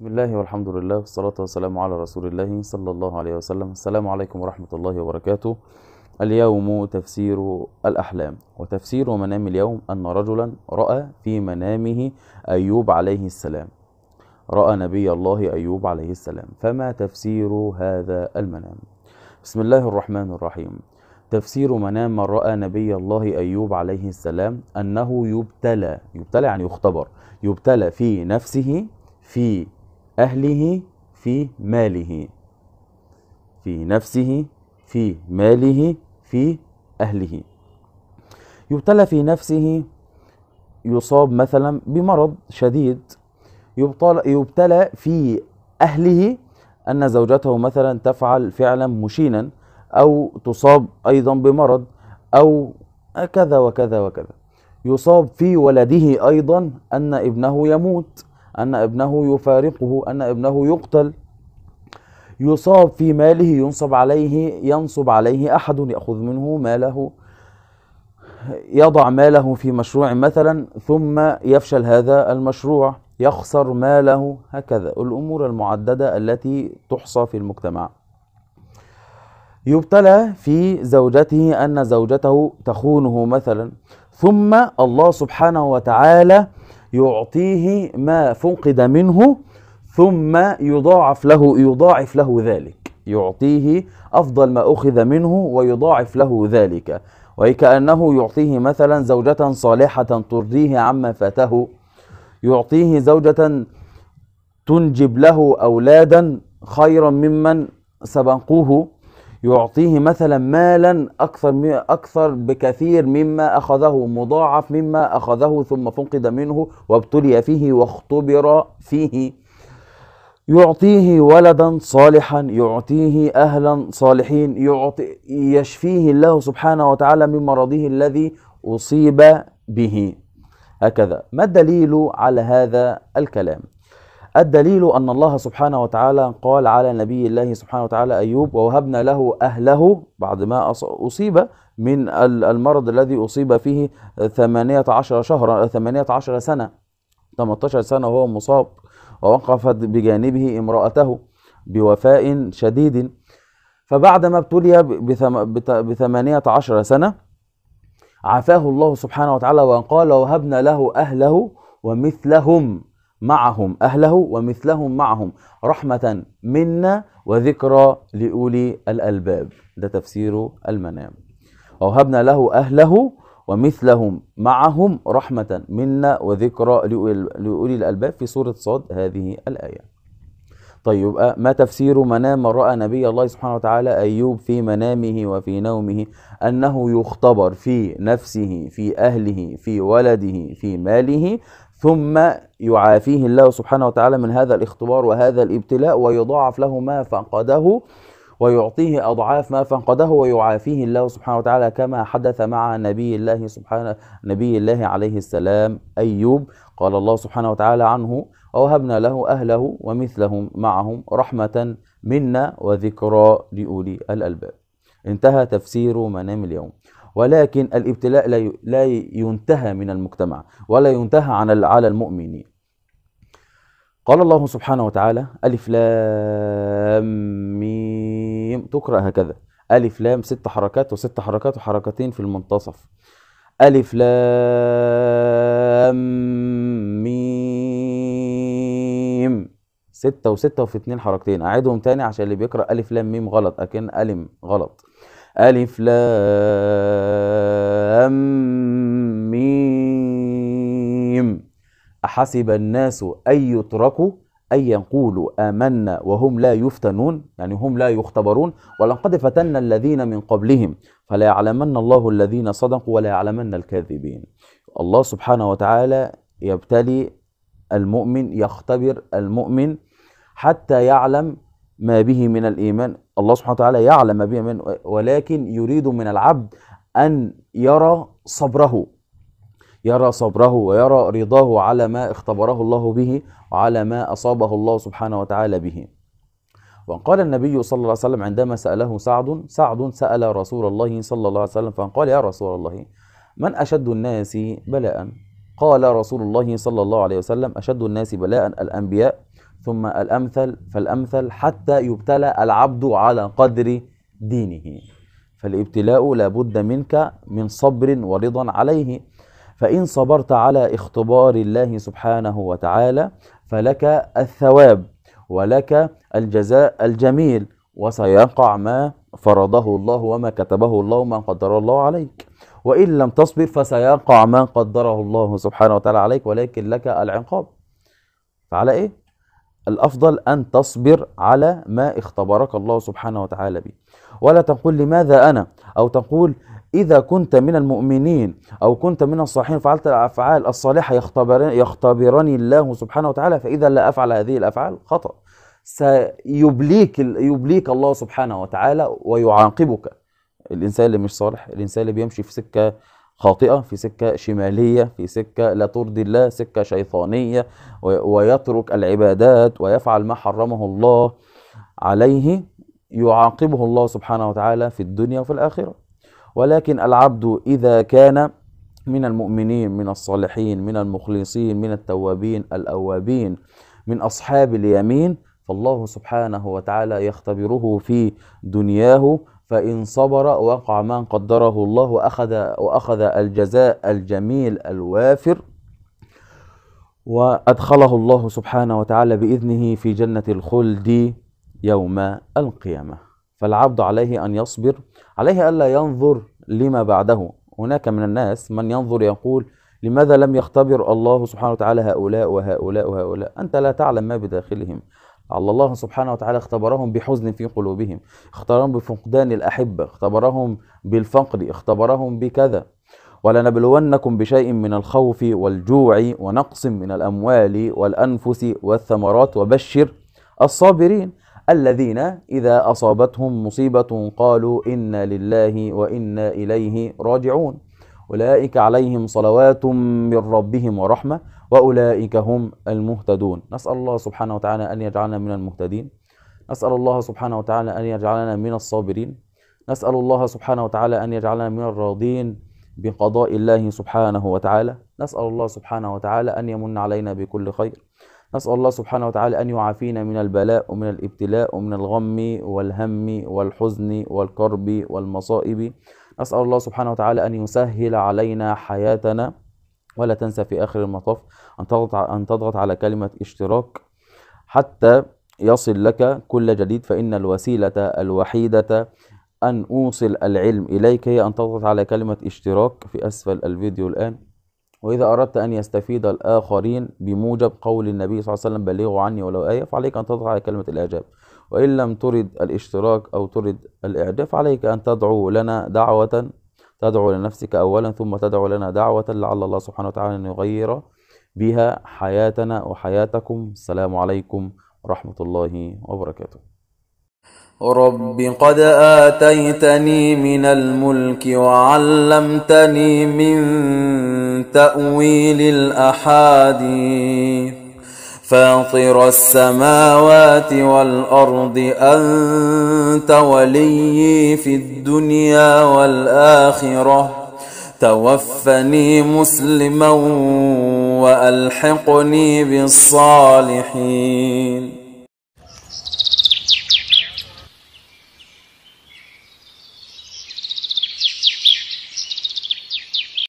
بسم الله والحمد لله والصلاة والسلام على رسول الله صلى الله عليه وسلم السلام عليكم ورحمة الله وبركاته اليوم تفسير الأحلام وتفسير منام اليوم أن رجلا رأى في منامه أيوب عليه السلام رأى نبي الله أيوب عليه السلام فما تفسير هذا المنام بسم الله الرحمن الرحيم تفسير منام من رأى نبي الله أيوب عليه السلام أنه يبتلى يبتلى يعني يختبر يبتلى في نفسه في أهله في ماله في نفسه في ماله في أهله يبتلى في نفسه يصاب مثلا بمرض شديد يبتلى في أهله أن زوجته مثلا تفعل فعلا مشينا أو تصاب أيضا بمرض أو كذا وكذا وكذا يصاب في ولده أيضا أن ابنه يموت أن ابنه يفارقه أن ابنه يقتل يصاب في ماله ينصب عليه ينصب عليه أحد يأخذ منه ماله يضع ماله في مشروع مثلا ثم يفشل هذا المشروع يخسر ماله هكذا الأمور المعددة التي تحصى في المجتمع يبتلى في زوجته أن زوجته تخونه مثلا ثم الله سبحانه وتعالى يعطيه ما فقد منه ثم يضاعف له يضاعف له ذلك يعطيه أفضل ما أخذ منه ويضاعف له ذلك وكأنه يعطيه مثلا زوجة صالحة ترضيه عما فاته يعطيه زوجة تنجب له أولادا خيرا ممن سبقوه يعطيه مثلا مالا أكثر أكثر بكثير مما أخذه مضاعف مما أخذه ثم فقد منه وابتلي فيه واختبر فيه يعطيه ولدا صالحا يعطيه أهلا صالحين يعطي يشفيه الله سبحانه وتعالى من مرضه الذي أصيب به هكذا ما الدليل على هذا الكلام الدليل أن الله سبحانه وتعالى قال على نبي الله سبحانه وتعالى أيوب ووهبنا له أهله بعد ما أصيب من المرض الذي أصيب فيه 18 شهرا 18 سنة 18 سنة وهو مصاب ووقفت بجانبه امرأته بوفاء شديد فبعدما ابتلي بثمانية عشر سنة عافاه الله سبحانه وتعالى وقال وهبنا له أهله ومثلهم معهم أهله ومثلهم معهم رحمة منا وذكرى لأولي الألباب ده تفسير المنام ووهبنا له أهله ومثلهم معهم رحمة منا وذكرى لأولي الألباب في سورة صاد هذه الآية طيب ما تفسير منام رأى نبي الله سبحانه وتعالى أيوب في منامه وفي نومه أنه يختبر في نفسه في أهله في ولده في ماله ثم يعافيه الله سبحانه وتعالى من هذا الاختبار وهذا الابتلاء ويضاعف له ما فقده ويعطيه أضعاف ما فقده ويعافيه الله سبحانه وتعالى كما حدث مع نبي الله سبحانه نبي الله عليه السلام أيوب قال الله سبحانه وتعالى عنه ووهبنا له أهله ومثلهم معهم رحمة منا وذكرى لأولي الألباب انتهى تفسير منام اليوم ولكن الابتلاء لا لا ينتهى من المجتمع ولا ينتهى عن على المؤمنين قال الله سبحانه وتعالى ألف لام ميم تقرأ هكذا ألف لام ست حركات وست حركات وحركتين في المنتصف ألف لام ميم ستة وستة وفي اتنين حركتين أعيدهم تاني عشان اللي بيقرأ ألف لام ميم غلط أكن ألم غلط ألف لام ميم أحسب الناس أن يتركوا أن يقولوا آمنا وهم لا يفتنون يعني هم لا يختبرون ولقد فتنا الذين من قبلهم فلا يعلمن الله الذين صدقوا ولا يعلمن الكاذبين الله سبحانه وتعالى يبتلي المؤمن يختبر المؤمن حتى يعلم ما به من الإيمان الله سبحانه وتعالى يعلم ما به من ولكن يريد من العبد أن يرى صبره يرى صبره ويرى رضاه على ما اختبره الله به وعلى ما أصابه الله سبحانه وتعالى به وقال النبي صلى الله عليه وسلم عندما سأله سعد سعد سأل رسول الله صلى الله عليه وسلم فقال يا رسول الله من أشد الناس بلاء قال رسول الله صلى الله عليه وسلم أشد الناس بلاء الأنبياء ثم الأمثل فالأمثل حتى يبتلى العبد على قدر دينه فالابتلاء لابد منك من صبر ورضا عليه فإن صبرت على اختبار الله سبحانه وتعالى فلك الثواب ولك الجزاء الجميل وسيقع ما فرضه الله وما كتبه الله وما قدر الله عليك وإن لم تصبر فسيقع ما قدره الله سبحانه وتعالى عليك ولكن لك العقاب فعلى إيه؟ الأفضل أن تصبر على ما اختبرك الله سبحانه وتعالى به ولا تقول لماذا أنا أو تقول إذا كنت من المؤمنين أو كنت من الصالحين فعلت الأفعال الصالحة يختبرني, يختبرني الله سبحانه وتعالى فإذا لا أفعل هذه الأفعال خطأ سيبليك يبليك الله سبحانه وتعالى ويعاقبك الإنسان اللي مش صالح الإنسان اللي بيمشي في سكة خاطئة في سكة شمالية في سكة لا ترضي الله سكة شيطانية ويترك العبادات ويفعل ما حرمه الله عليه يعاقبه الله سبحانه وتعالى في الدنيا وفي الآخرة ولكن العبد إذا كان من المؤمنين من الصالحين من المخلصين من التوابين الأوابين من أصحاب اليمين فالله سبحانه وتعالى يختبره في دنياه فإن صبر وقع ما قدره الله وأخذ وأخذ الجزاء الجميل الوافر وأدخله الله سبحانه وتعالى بإذنه في جنة الخلد يوم القيامة فالعبد عليه أن يصبر عليه ألا ينظر لما بعده هناك من الناس من ينظر يقول لماذا لم يختبر الله سبحانه وتعالى هؤلاء وهؤلاء وهؤلاء أنت لا تعلم ما بداخلهم على الله سبحانه وتعالى اختبرهم بحزن في قلوبهم اختبرهم بفقدان الأحبة اختبرهم بالفقر اختبرهم بكذا ولنبلونكم بشيء من الخوف والجوع ونقص من الأموال والأنفس والثمرات وبشر الصابرين الذين إذا أصابتهم مصيبة قالوا إنا لله وإنا إليه راجعون أولئك عليهم صلوات من ربهم ورحمة وأولئك هم المهتدون نسأل الله سبحانه وتعالى أن يجعلنا من المهتدين نسأل الله سبحانه وتعالى أن يجعلنا من الصابرين نسأل الله سبحانه وتعالى أن يجعلنا من الراضين بقضاء الله سبحانه وتعالى نسأل الله سبحانه وتعالى أن يمن علينا بكل خير نسأل الله سبحانه وتعالى أن يعافينا من البلاء ومن الابتلاء ومن الغم والهم والحزن والكرب والمصائب نسأل الله سبحانه وتعالى أن يسهل علينا حياتنا ولا تنسى في آخر المطاف أن تضغط أن تضغط على كلمة اشتراك حتى يصل لك كل جديد فإن الوسيلة الوحيدة أن أوصل العلم إليك هي أن تضغط على كلمة اشتراك في أسفل الفيديو الآن وإذا أردت أن يستفيد الآخرين بموجب قول النبي صلى الله عليه وسلم بلغوا عني ولو آية فعليك أن تضغط على كلمة الإعجاب وإن لم ترد الاشتراك أو ترد الإعجاب فعليك أن تدعو لنا دعوة تدعو لنفسك أولا ثم تدعو لنا دعوة لعل الله سبحانه وتعالى أن يغير بها حياتنا وحياتكم السلام عليكم ورحمة الله وبركاته رب قد آتيتني من الملك وعلمتني من تأويل الأحاديث فاطر السماوات والارض انت ولي في الدنيا والاخره توفني مسلما والحقني بالصالحين